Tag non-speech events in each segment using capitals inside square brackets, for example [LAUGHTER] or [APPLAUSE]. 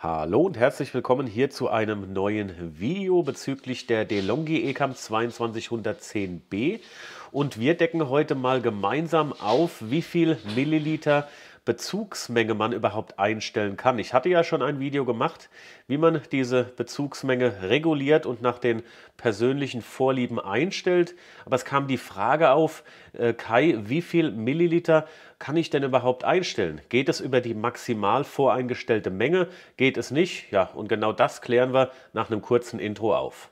Hallo und herzlich willkommen hier zu einem neuen Video bezüglich der DeLonghi Ecamm 2210B und wir decken heute mal gemeinsam auf, wie viel Milliliter Bezugsmenge man überhaupt einstellen kann. Ich hatte ja schon ein Video gemacht, wie man diese Bezugsmenge reguliert und nach den persönlichen Vorlieben einstellt. Aber es kam die Frage auf, äh Kai, wie viel Milliliter kann ich denn überhaupt einstellen? Geht es über die maximal voreingestellte Menge? Geht es nicht? Ja, und genau das klären wir nach einem kurzen Intro auf.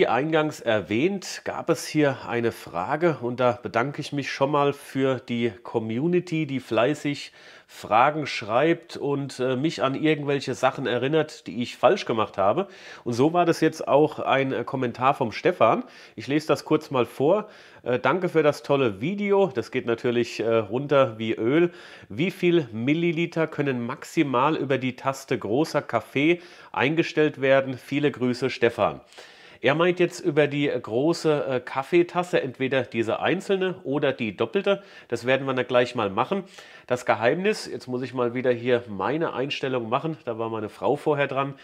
Wie eingangs erwähnt, gab es hier eine Frage und da bedanke ich mich schon mal für die Community, die fleißig Fragen schreibt und äh, mich an irgendwelche Sachen erinnert, die ich falsch gemacht habe. Und so war das jetzt auch ein äh, Kommentar vom Stefan. Ich lese das kurz mal vor. Äh, danke für das tolle Video. Das geht natürlich runter wie Öl. Wie viel Milliliter können maximal über die Taste großer Kaffee eingestellt werden? Viele Grüße, Stefan. Er meint jetzt über die äh, große äh, Kaffeetasse, entweder diese einzelne oder die doppelte. Das werden wir dann gleich mal machen. Das Geheimnis, jetzt muss ich mal wieder hier meine Einstellung machen, da war meine Frau vorher dran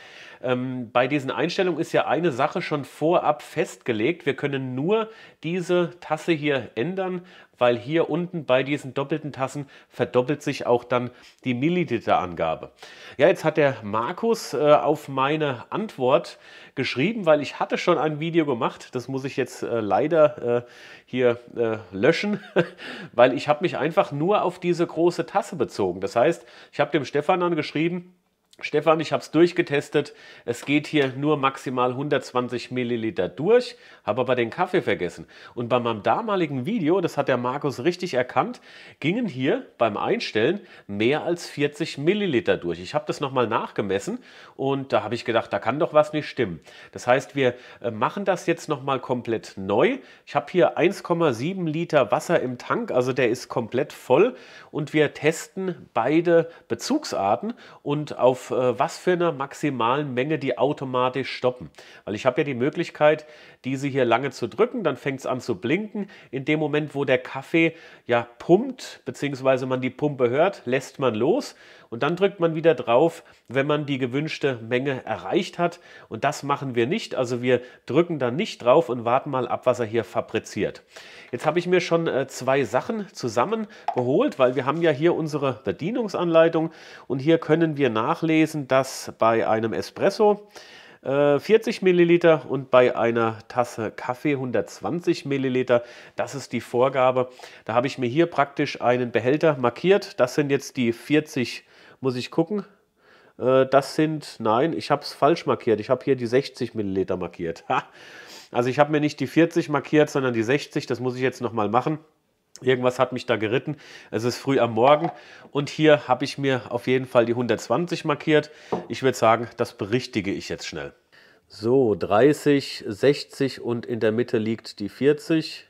ähm, bei diesen Einstellungen ist ja eine Sache schon vorab festgelegt. Wir können nur diese Tasse hier ändern, weil hier unten bei diesen doppelten Tassen verdoppelt sich auch dann die Milliliterangabe. Ja, jetzt hat der Markus äh, auf meine Antwort geschrieben, weil ich hatte schon ein Video gemacht. Das muss ich jetzt äh, leider äh, hier äh, löschen, [LAUGHS] weil ich habe mich einfach nur auf diese große Tasse bezogen. Das heißt, ich habe dem Stefan dann geschrieben, Stefan, ich habe es durchgetestet. Es geht hier nur maximal 120 Milliliter durch, habe aber den Kaffee vergessen. Und bei meinem damaligen Video, das hat der Markus richtig erkannt, gingen hier beim Einstellen mehr als 40 Milliliter durch. Ich habe das nochmal nachgemessen und da habe ich gedacht, da kann doch was nicht stimmen. Das heißt, wir äh, machen das jetzt nochmal komplett neu. Ich habe hier 1,7 Liter Wasser im Tank, also der ist komplett voll und wir testen beide Bezugsarten und auf äh, was für eine maximalen Menge die automatisch stoppen. Weil ich habe ja die Möglichkeit, diese hier lange zu drücken, dann fängt es an zu blinken. In dem Moment, wo der Kaffee ja pumpt, beziehungsweise man die Pumpe hört, lässt man los und dann drückt man wieder drauf, wenn man die gewünschte Menge erreicht hat. Und das machen wir nicht. Also wir drücken dann nicht drauf und warten mal ab, was er hier fabriziert. Jetzt habe ich mir schon äh, zwei Sachen zusammengeholt, weil wir haben ja hier unsere Bedienungsanleitung und hier können wir nachlesen, gelesen, dass bei einem Espresso 40 äh, Milliliter und bei einer Tasse Kaffee 120 Milliliter. Das ist die Vorgabe. Da habe ich mir hier praktisch einen Behälter markiert. Das sind jetzt die 40, muss ich gucken. Äh, das sind, nein, ich habe es falsch markiert. Ich habe hier die 60 Milliliter markiert. Also ich habe mir nicht die 40 markiert, sondern die 60. Das muss ich jetzt nochmal machen. Irgendwas hat mich da geritten. Es ist früh am Morgen und hier habe ich mir auf jeden Fall die 120 markiert. Ich würde sagen, das berichtige ich jetzt schnell. So, 30, 60 und in der Mitte liegt die 40.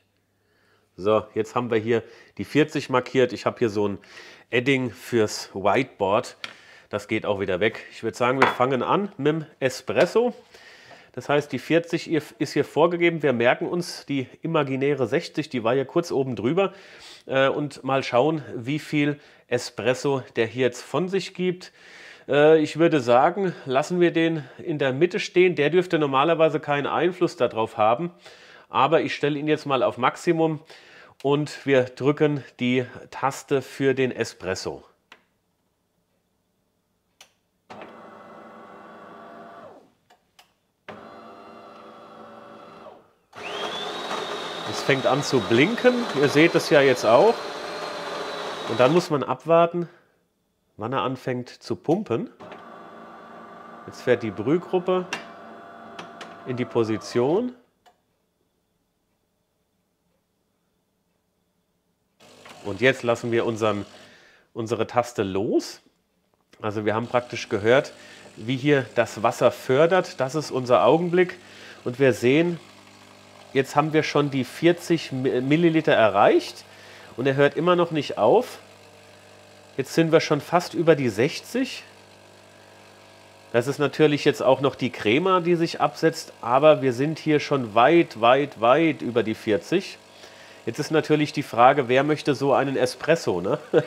So, jetzt haben wir hier die 40 markiert. Ich habe hier so ein Edding fürs Whiteboard. Das geht auch wieder weg. Ich würde sagen, wir fangen an mit dem Espresso. Das heißt, die 40 ist hier vorgegeben. Wir merken uns die imaginäre 60, die war ja kurz oben drüber. Äh, und mal schauen, wie viel Espresso der hier jetzt von sich gibt. Äh, ich würde sagen, lassen wir den in der Mitte stehen. Der dürfte normalerweise keinen Einfluss darauf haben. Aber ich stelle ihn jetzt mal auf Maximum und wir drücken die Taste für den Espresso. fängt an zu blinken. Ihr seht es ja jetzt auch. Und dann muss man abwarten, wann er anfängt zu pumpen. Jetzt fährt die Brühgruppe in die Position. Und jetzt lassen wir unseren, unsere Taste los. Also wir haben praktisch gehört, wie hier das Wasser fördert. Das ist unser Augenblick. Und wir sehen, Jetzt haben wir schon die 40 Milliliter erreicht und er hört immer noch nicht auf. Jetzt sind wir schon fast über die 60. Das ist natürlich jetzt auch noch die Crema, die sich absetzt, aber wir sind hier schon weit, weit, weit über die 40. Jetzt ist natürlich die Frage, wer möchte so einen Espresso, ne? [LAUGHS]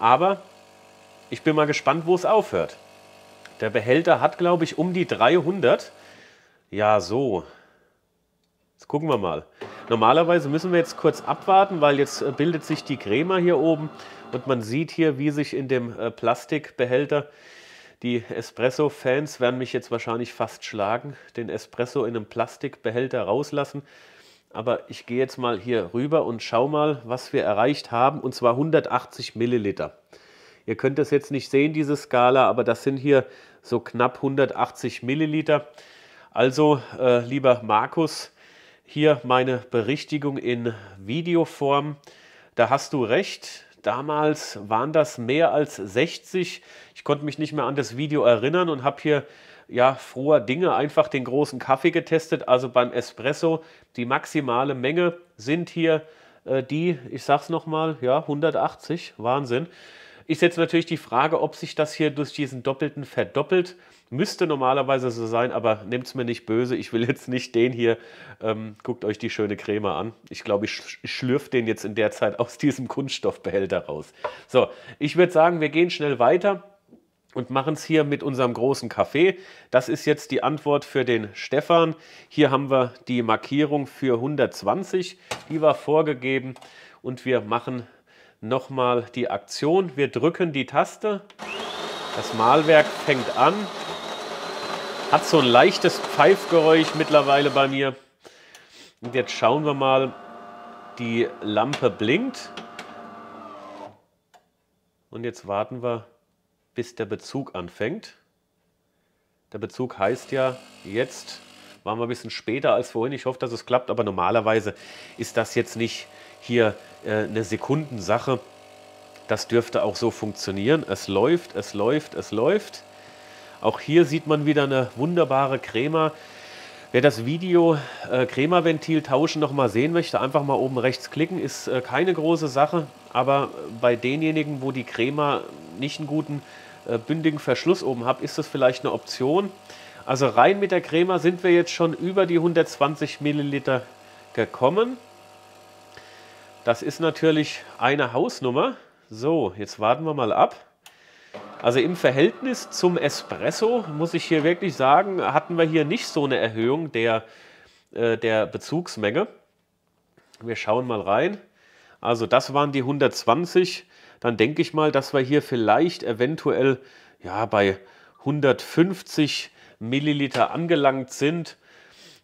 Aber ich bin mal gespannt, wo es aufhört. Der Behälter hat, glaube ich, um die 300. Ja, so gucken wir mal. Normalerweise müssen wir jetzt kurz abwarten, weil jetzt äh, bildet sich die Crema hier oben und man sieht hier, wie sich in dem äh, Plastikbehälter die Espresso-Fans werden mich jetzt wahrscheinlich fast schlagen, den Espresso in einem Plastikbehälter rauslassen. Aber ich gehe jetzt mal hier rüber und schau mal, was wir erreicht haben, und zwar 180 Milliliter. Ihr könnt das jetzt nicht sehen, diese Skala, aber das sind hier so knapp 180 Milliliter. Also, äh, lieber Markus, hier meine Berichtigung in Videoform. Da hast du recht. Damals waren das mehr als 60. Ich konnte mich nicht mehr an das Video erinnern und habe hier ja froher Dinge einfach den großen Kaffee getestet. Also beim Espresso die maximale Menge sind hier äh, die, ich sag's nochmal, ja 180. Wahnsinn. Ich setze natürlich die Frage, ob sich das hier durch diesen doppelten verdoppelt. Müsste normalerweise so sein, aber nehmt es mir nicht böse. Ich will jetzt nicht den hier. Ähm, guckt euch die schöne Creme an. Ich glaube, ich, ich schlürfe den jetzt in der Zeit aus diesem Kunststoffbehälter raus. So, ich würde sagen, wir gehen schnell weiter und machen es hier mit unserem großen Kaffee. Das ist jetzt die Antwort für den Stefan. Hier haben wir die Markierung für 120, die war vorgegeben und wir machen nochmal die Aktion. Wir drücken die Taste, das Malwerk fängt an hat so ein leichtes Pfeifgeräusch mittlerweile bei mir. Und jetzt schauen wir mal. Die Lampe blinkt. Und jetzt warten wir, bis der Bezug anfängt. Der Bezug heißt ja, jetzt waren wir ein bisschen später als vorhin. Ich hoffe, dass es klappt, aber normalerweise ist das jetzt nicht hier äh, eine Sekundensache. Das dürfte auch so funktionieren. Es läuft, es läuft, es läuft. Auch hier sieht man wieder eine wunderbare Crema. Wer das Video äh, Crema-Ventil tauschen noch mal sehen möchte, einfach mal oben rechts klicken, ist äh, keine große Sache. Aber bei denjenigen, wo die Crema nicht einen guten äh, bündigen Verschluss oben hat, ist das vielleicht eine Option. Also rein mit der Crema sind wir jetzt schon über die 120 Milliliter gekommen. Das ist natürlich eine Hausnummer. So, jetzt warten wir mal ab. Also im Verhältnis zum Espresso muss ich hier wirklich sagen, hatten wir hier nicht so eine Erhöhung der, äh, der Bezugsmenge. Wir schauen mal rein. Also das waren die 120. Dann denke ich mal, dass wir hier vielleicht eventuell ja, bei 150 Milliliter angelangt sind.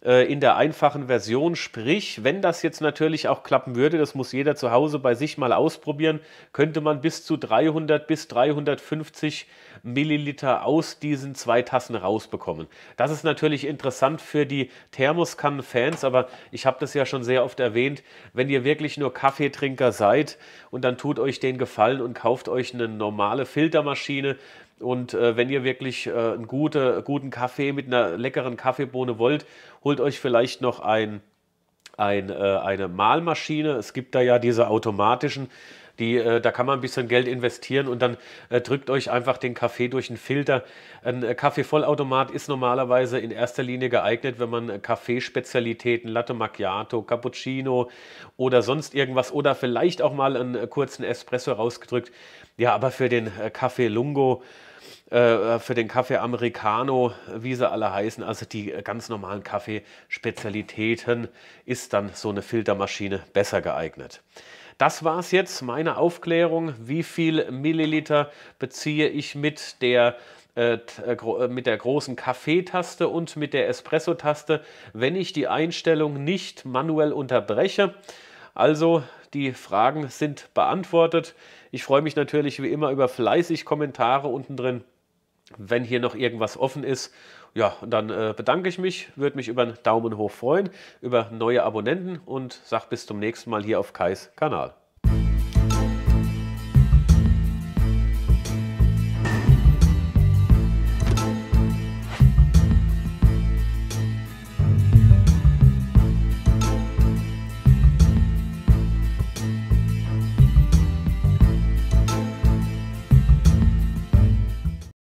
Äh, in der einfachen Version. Sprich, wenn das jetzt natürlich auch klappen würde, das muss jeder zu Hause bei sich mal ausprobieren, könnte man bis zu 300 bis 350 Milliliter aus diesen zwei Tassen rausbekommen. Das ist natürlich interessant für die Thermoskannen-Fans, aber ich habe das ja schon sehr oft erwähnt, wenn ihr wirklich nur Kaffeetrinker seid und dann tut euch den Gefallen und kauft euch eine normale Filtermaschine, und äh, wenn ihr wirklich äh, einen gute, guten Kaffee mit einer leckeren Kaffeebohne wollt, holt euch vielleicht noch ein, ein äh, eine Mahlmaschine. Es gibt da ja diese automatischen. Die, äh, da kann man ein bisschen Geld investieren und dann äh, drückt euch einfach den Kaffee durch einen Filter. Ein äh, Kaffeevollautomat ist normalerweise in erster Linie geeignet, wenn man Kaffeespezialitäten, Latte Macchiato, Cappuccino oder sonst irgendwas oder vielleicht auch mal einen kurzen Espresso rausgedrückt ja, aber für den Kaffee äh, Lungo, äh, äh, für den Kaffee Americano, wie sie alle heißen, also die ganz normalen Kaffeespezialitäten, ist dann so eine Filtermaschine besser geeignet. Das war es jetzt, meine Aufklärung. Wie viel Milliliter beziehe ich mit der äh, mit der großen Kaffeetaste und mit der Espresso-Taste, wenn ich die Einstellung nicht manuell unterbreche. Also die Fragen sind beantwortet. Ich freue mich natürlich wie immer über fleißig Kommentare unten drin, wenn hier noch irgendwas offen ist. Ja, und dann äh, bedanke ich mich, würde mich über einen Daumen hoch freuen, über neue Abonnenten und sage bis zum nächsten Mal hier auf Kais Kanal.